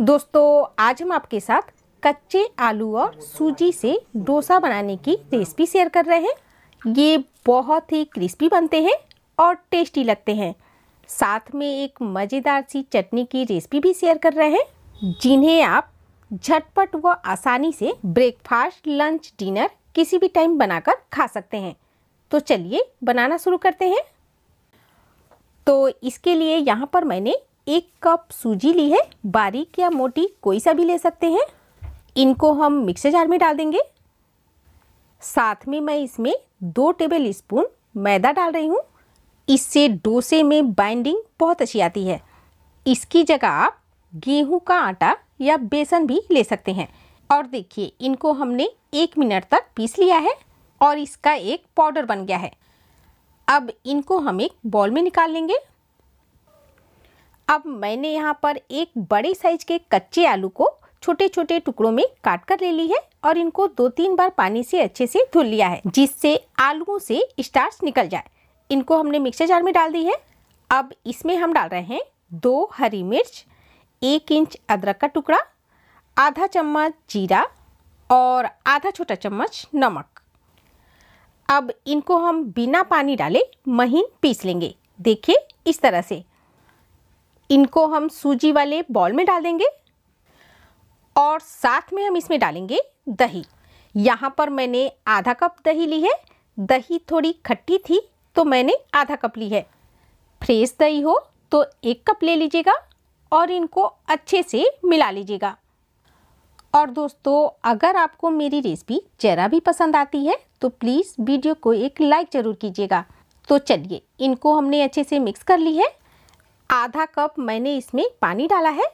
दोस्तों आज हम आपके साथ कच्चे आलू और सूजी से डोसा बनाने की रेसिपी शेयर कर रहे हैं ये बहुत ही क्रिस्पी बनते हैं और टेस्टी लगते हैं साथ में एक मज़ेदार सी चटनी की रेसिपी भी शेयर कर रहे हैं जिन्हें आप झटपट व आसानी से ब्रेकफास्ट लंच डिनर किसी भी टाइम बनाकर खा सकते हैं तो चलिए बनाना शुरू करते हैं तो इसके लिए यहाँ पर मैंने एक कप सूजी ली है बारीक या मोटी कोई सा भी ले सकते हैं इनको हम मिक्सर जार में डाल देंगे साथ में मैं इसमें दो टेबल स्पून मैदा डाल रही हूँ इससे डोसे में बाइंडिंग बहुत अच्छी आती है इसकी जगह आप गेहूं का आटा या बेसन भी ले सकते हैं और देखिए इनको हमने एक मिनट तक पीस लिया है और इसका एक पाउडर बन गया है अब इनको हम एक बॉल में निकाल लेंगे अब मैंने यहाँ पर एक बड़े साइज के कच्चे आलू को छोटे छोटे टुकड़ों में काट कर ले ली है और इनको दो तीन बार पानी से अच्छे से धुल लिया है जिससे आलूओं से स्टार्च निकल जाए इनको हमने मिक्सर जार में डाल दी है अब इसमें हम डाल रहे हैं दो हरी मिर्च एक इंच अदरक का टुकड़ा आधा चम्मच जीरा और आधा छोटा चम्मच नमक अब इनको हम बिना पानी डाले महीन पीस लेंगे देखिए इस तरह से इनको हम सूजी वाले बॉल में डाल देंगे और साथ में हम इसमें डालेंगे दही यहाँ पर मैंने आधा कप दही ली है दही थोड़ी खट्टी थी तो मैंने आधा कप ली है फ्रेश दही हो तो एक कप ले लीजिएगा और इनको अच्छे से मिला लीजिएगा और दोस्तों अगर आपको मेरी रेसिपी ज़रा भी पसंद आती है तो प्लीज़ वीडियो को एक लाइक ज़रूर कीजिएगा तो चलिए इनको हमने अच्छे से मिक्स कर ली है आधा कप मैंने इसमें पानी डाला है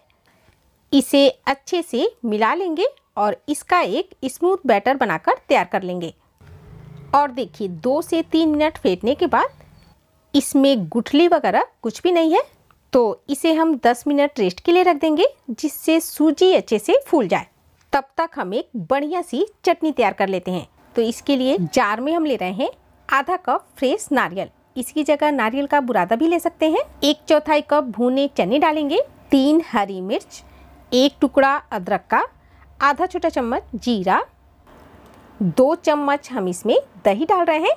इसे अच्छे से मिला लेंगे और इसका एक स्मूथ बैटर बनाकर तैयार कर लेंगे और देखिए दो से तीन मिनट फेंटने के बाद इसमें गुठली वगैरह कुछ भी नहीं है तो इसे हम 10 मिनट रेस्ट के लिए रख देंगे जिससे सूजी अच्छे से फूल जाए तब तक हम एक बढ़िया सी चटनी तैयार कर लेते हैं तो इसके लिए जार में हम ले रहे हैं आधा कप फ्रेश नारियल इसकी जगह नारियल का बुरादा भी ले सकते हैं एक चौथाई कप भुने चने डालेंगे तीन हरी मिर्च एक टुकड़ा अदरक का आधा छोटा चम्मच जीरा दो चम्मच हम इसमें दही डाल रहे हैं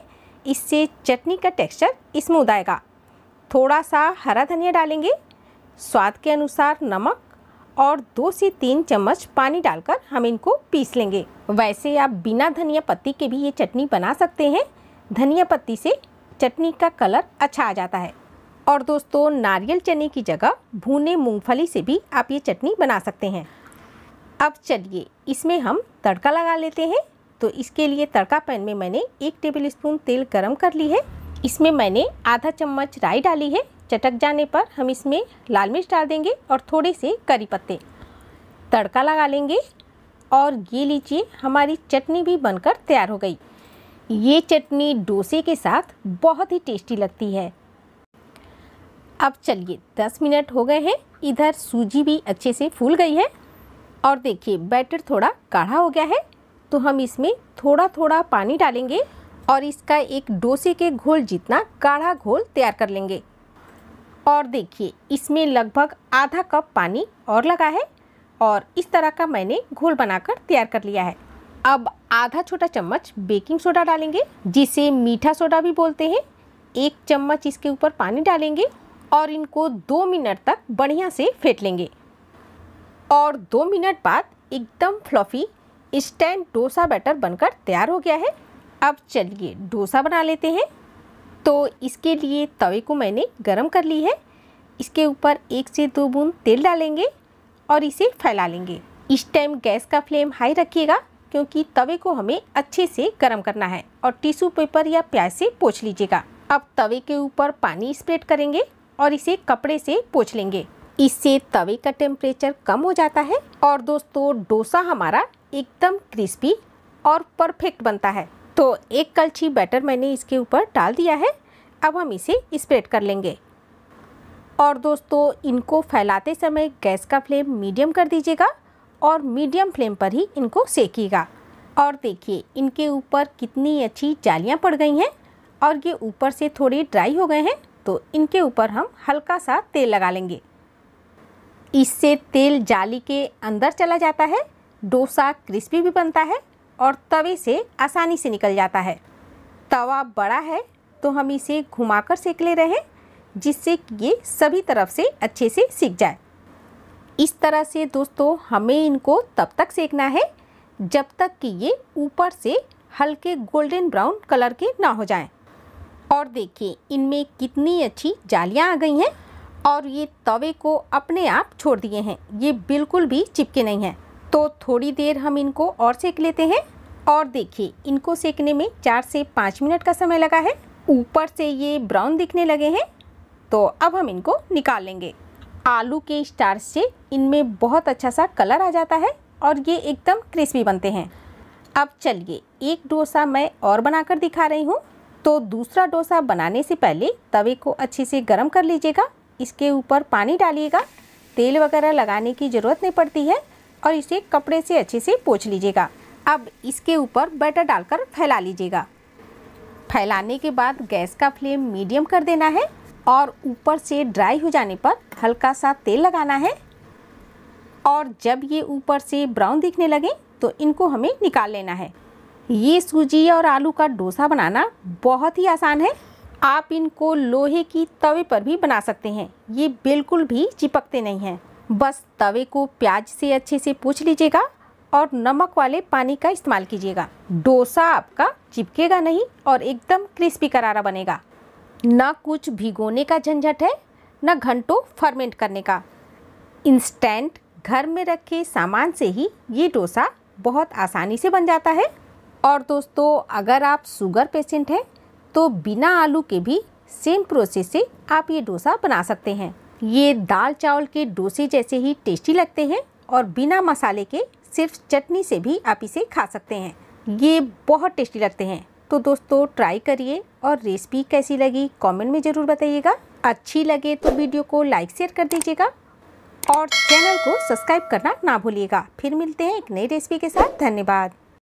इससे चटनी का टेक्सचर स्मूद आएगा थोड़ा सा हरा धनिया डालेंगे स्वाद के अनुसार नमक और दो से तीन चम्मच पानी डालकर हम इनको पीस लेंगे वैसे आप बिना धनिया पत्ती के भी ये चटनी बना सकते हैं धनिया पत्ती से चटनी का कलर अच्छा आ जाता है और दोस्तों नारियल चने की जगह भुने मूंगफली से भी आप ये चटनी बना सकते हैं अब चलिए इसमें हम तड़का लगा लेते हैं तो इसके लिए तड़का पैन में मैंने एक टेबल स्पून तेल गरम कर ली है इसमें मैंने आधा चम्मच राई डाली है चटक जाने पर हम इसमें लाल मिर्च डाल देंगे और थोड़े से करी पत्ते तड़का लगा लेंगे और ये लीजिए हमारी चटनी भी बनकर तैयार हो गई ये चटनी डोसे के साथ बहुत ही टेस्टी लगती है अब चलिए दस मिनट हो गए हैं इधर सूजी भी अच्छे से फूल गई है और देखिए बैटर थोड़ा काढ़ा हो गया है तो हम इसमें थोड़ा थोड़ा पानी डालेंगे और इसका एक डोसे के घोल जितना काढ़ा घोल तैयार कर लेंगे और देखिए इसमें लगभग आधा कप पानी और लगा है और इस तरह का मैंने घोल बनाकर तैयार कर लिया है अब आधा छोटा चम्मच बेकिंग सोडा डालेंगे जिसे मीठा सोडा भी बोलते हैं एक चम्मच इसके ऊपर पानी डालेंगे और इनको दो मिनट तक बढ़िया से फेंट लेंगे और दो मिनट बाद एकदम फ्लफ़ी स्टैंड डोसा बैटर बनकर तैयार हो गया है अब चलिए डोसा बना लेते हैं तो इसके लिए तवे को मैंने गरम कर ली है इसके ऊपर एक से दो बूंद तेल डालेंगे और इसे फैला लेंगे इस टाइम गैस का फ्लेम हाई रखिएगा क्योंकि तवे को हमें अच्छे से गर्म करना है और टिश्यू पेपर या प्याज से पोछ लीजिएगा अब तवे के ऊपर पानी स्प्रेड करेंगे और इसे कपड़े से पोछ लेंगे इससे तवे का टेम्परेचर कम हो जाता है और दोस्तों डोसा हमारा एकदम क्रिस्पी और परफेक्ट बनता है तो एक कलछी बैटर मैंने इसके ऊपर डाल दिया है अब हम इसे स्प्रेड कर लेंगे और दोस्तों इनको फैलाते समय गैस का फ्लेम मीडियम कर दीजिएगा और मीडियम फ्लेम पर ही इनको सेकिएगा और देखिए इनके ऊपर कितनी अच्छी जालियाँ पड़ गई हैं और ये ऊपर से थोड़े ड्राई हो गए हैं तो इनके ऊपर हम हल्का सा तेल लगा लेंगे इससे तेल जाली के अंदर चला जाता है डोसा क्रिस्पी भी बनता है और तवे से आसानी से निकल जाता है तवा बड़ा है तो हम इसे घुमाकर सेक ले रहे हैं जिससे कि ये सभी तरफ से अच्छे से सीख जाए इस तरह से दोस्तों हमें इनको तब तक सेकना है जब तक कि ये ऊपर से हल्के गोल्डन ब्राउन कलर के ना हो जाएं। और देखिए इनमें कितनी अच्छी जालियां आ गई हैं और ये तवे को अपने आप छोड़ दिए हैं ये बिल्कुल भी चिपके नहीं हैं तो थोड़ी देर हम इनको और सेक लेते हैं और देखिए इनको सेकने में चार से पाँच मिनट का समय लगा है ऊपर से ये ब्राउन दिखने लगे हैं तो अब हम इनको निकाल लेंगे आलू के स्टार्स से इनमें बहुत अच्छा सा कलर आ जाता है और ये एकदम क्रिस्पी बनते हैं अब चलिए एक डोसा मैं और बनाकर दिखा रही हूँ तो दूसरा डोसा बनाने से पहले तवे को अच्छे से गर्म कर लीजिएगा इसके ऊपर पानी डालिएगा तेल वगैरह लगाने की ज़रूरत नहीं पड़ती है और इसे कपड़े से अच्छे से पोछ लीजिएगा अब इसके ऊपर बैटर डालकर फैला लीजिएगा फैलाने के बाद गैस का फ्लेम मीडियम कर देना है और ऊपर से ड्राई हो जाने पर हल्का सा तेल लगाना है और जब ये ऊपर से ब्राउन दिखने लगे तो इनको हमें निकाल लेना है ये सूजी और आलू का डोसा बनाना बहुत ही आसान है आप इनको लोहे की तवे पर भी बना सकते हैं ये बिल्कुल भी चिपकते नहीं हैं बस तवे को प्याज से अच्छे से पूछ लीजिएगा और नमक वाले पानी का इस्तेमाल कीजिएगा डोसा आपका चिपकेगा नहीं और एकदम क्रिस्पी करारा बनेगा ना कुछ भिगोने का झंझट है ना घंटों फर्मेंट करने का इंस्टेंट घर में रखे सामान से ही ये डोसा बहुत आसानी से बन जाता है और दोस्तों अगर आप शुगर पेशेंट हैं तो बिना आलू के भी सेम प्रोसेस से आप ये डोसा बना सकते हैं ये दाल चावल के डोसे जैसे ही टेस्टी लगते हैं और बिना मसाले के सिर्फ चटनी से भी आप इसे खा सकते हैं ये बहुत टेस्टी लगते हैं तो दोस्तों ट्राई करिए और रेसिपी कैसी लगी कमेंट में ज़रूर बताइएगा अच्छी लगे तो वीडियो को लाइक शेयर कर दीजिएगा और चैनल को सब्सक्राइब करना ना भूलिएगा फिर मिलते हैं एक नई रेसिपी के साथ धन्यवाद